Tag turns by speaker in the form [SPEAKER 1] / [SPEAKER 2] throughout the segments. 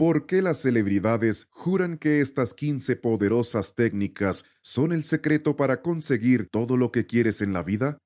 [SPEAKER 1] ¿Por qué las celebridades juran que estas 15 poderosas técnicas son el secreto para conseguir todo lo que quieres en la vida?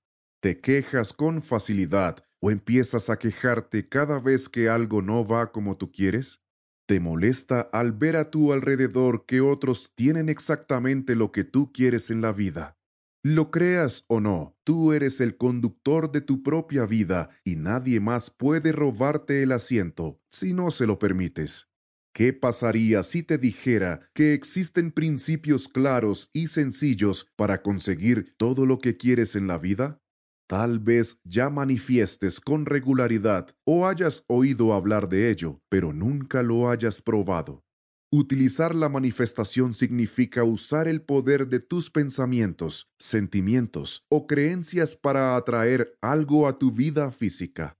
[SPEAKER 1] ¿Te quejas con facilidad o empiezas a quejarte cada vez que algo no va como tú quieres? ¿Te molesta al ver a tu alrededor que otros tienen exactamente lo que tú quieres en la vida? Lo creas o no, tú eres el conductor de tu propia vida y nadie más puede robarte el asiento si no se lo permites. ¿Qué pasaría si te dijera que existen principios claros y sencillos para conseguir todo lo que quieres en la vida? Tal vez ya manifiestes con regularidad o hayas oído hablar de ello, pero nunca lo hayas probado. Utilizar la manifestación significa usar el poder de tus pensamientos, sentimientos o creencias para atraer algo a tu vida física.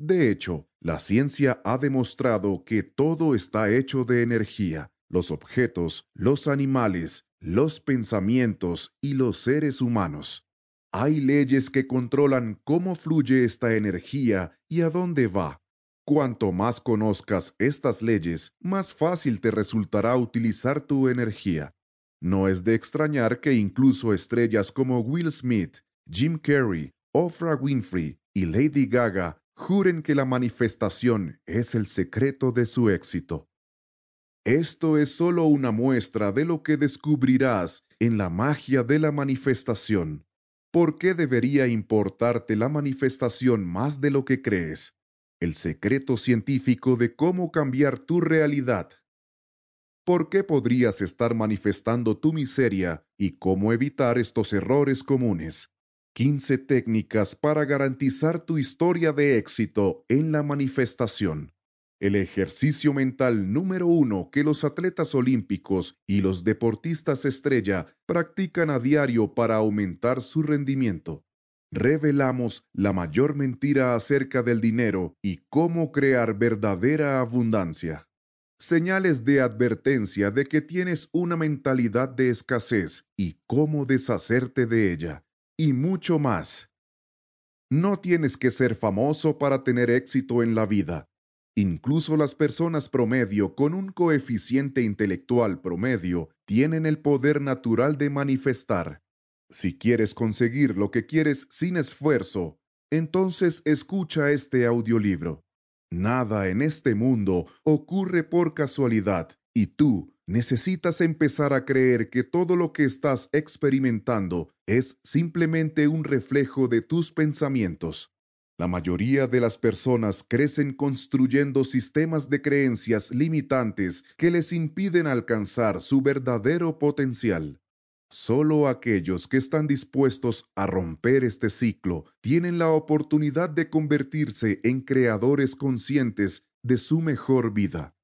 [SPEAKER 1] De hecho, la ciencia ha demostrado que todo está hecho de energía. Los objetos, los animales, los pensamientos y los seres humanos. Hay leyes que controlan cómo fluye esta energía y a dónde va. Cuanto más conozcas estas leyes, más fácil te resultará utilizar tu energía. No es de extrañar que incluso estrellas como Will Smith, Jim Carrey, Oprah Winfrey y Lady Gaga juren que la manifestación es el secreto de su éxito. Esto es solo una muestra de lo que descubrirás en la magia de la manifestación. ¿Por qué debería importarte la manifestación más de lo que crees? El secreto científico de cómo cambiar tu realidad. ¿Por qué podrías estar manifestando tu miseria y cómo evitar estos errores comunes? 15 técnicas para garantizar tu historia de éxito en la manifestación. El ejercicio mental número uno que los atletas olímpicos y los deportistas estrella practican a diario para aumentar su rendimiento. Revelamos la mayor mentira acerca del dinero y cómo crear verdadera abundancia. Señales de advertencia de que tienes una mentalidad de escasez y cómo deshacerte de ella y mucho más. No tienes que ser famoso para tener éxito en la vida. Incluso las personas promedio con un coeficiente intelectual promedio tienen el poder natural de manifestar. Si quieres conseguir lo que quieres sin esfuerzo, entonces escucha este audiolibro. Nada en este mundo ocurre por casualidad y tú necesitas empezar a creer que todo lo que estás experimentando es simplemente un reflejo de tus pensamientos. La mayoría de las personas crecen construyendo sistemas de creencias limitantes que les impiden alcanzar su verdadero potencial. Solo aquellos que están dispuestos a romper este ciclo tienen la oportunidad de convertirse en creadores conscientes de su mejor vida.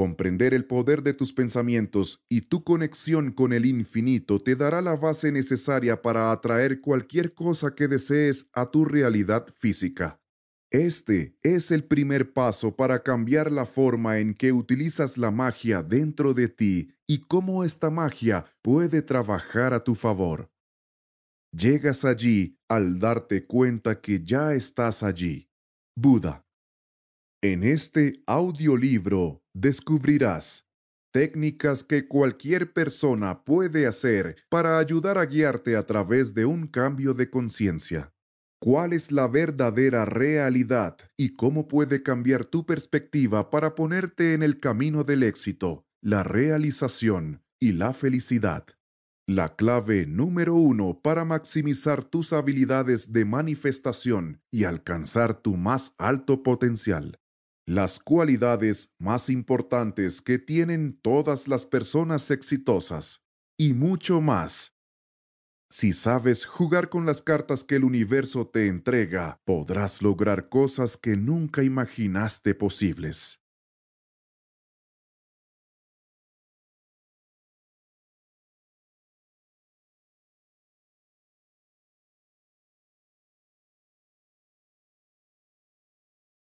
[SPEAKER 1] Comprender el poder de tus pensamientos y tu conexión con el infinito te dará la base necesaria para atraer cualquier cosa que desees a tu realidad física. Este es el primer paso para cambiar la forma en que utilizas la magia dentro de ti y cómo esta magia puede trabajar a tu favor. Llegas allí al darte cuenta que ya estás allí. Buda. En este audiolibro descubrirás técnicas que cualquier persona puede hacer para ayudar a guiarte a través de un cambio de conciencia. ¿Cuál es la verdadera realidad y cómo puede cambiar tu perspectiva para ponerte en el camino del éxito, la realización y la felicidad? La clave número uno para maximizar tus habilidades de manifestación y alcanzar tu más alto potencial las cualidades más importantes que tienen todas las personas exitosas y mucho más. Si sabes jugar con las cartas que el universo te entrega, podrás lograr cosas que nunca imaginaste posibles.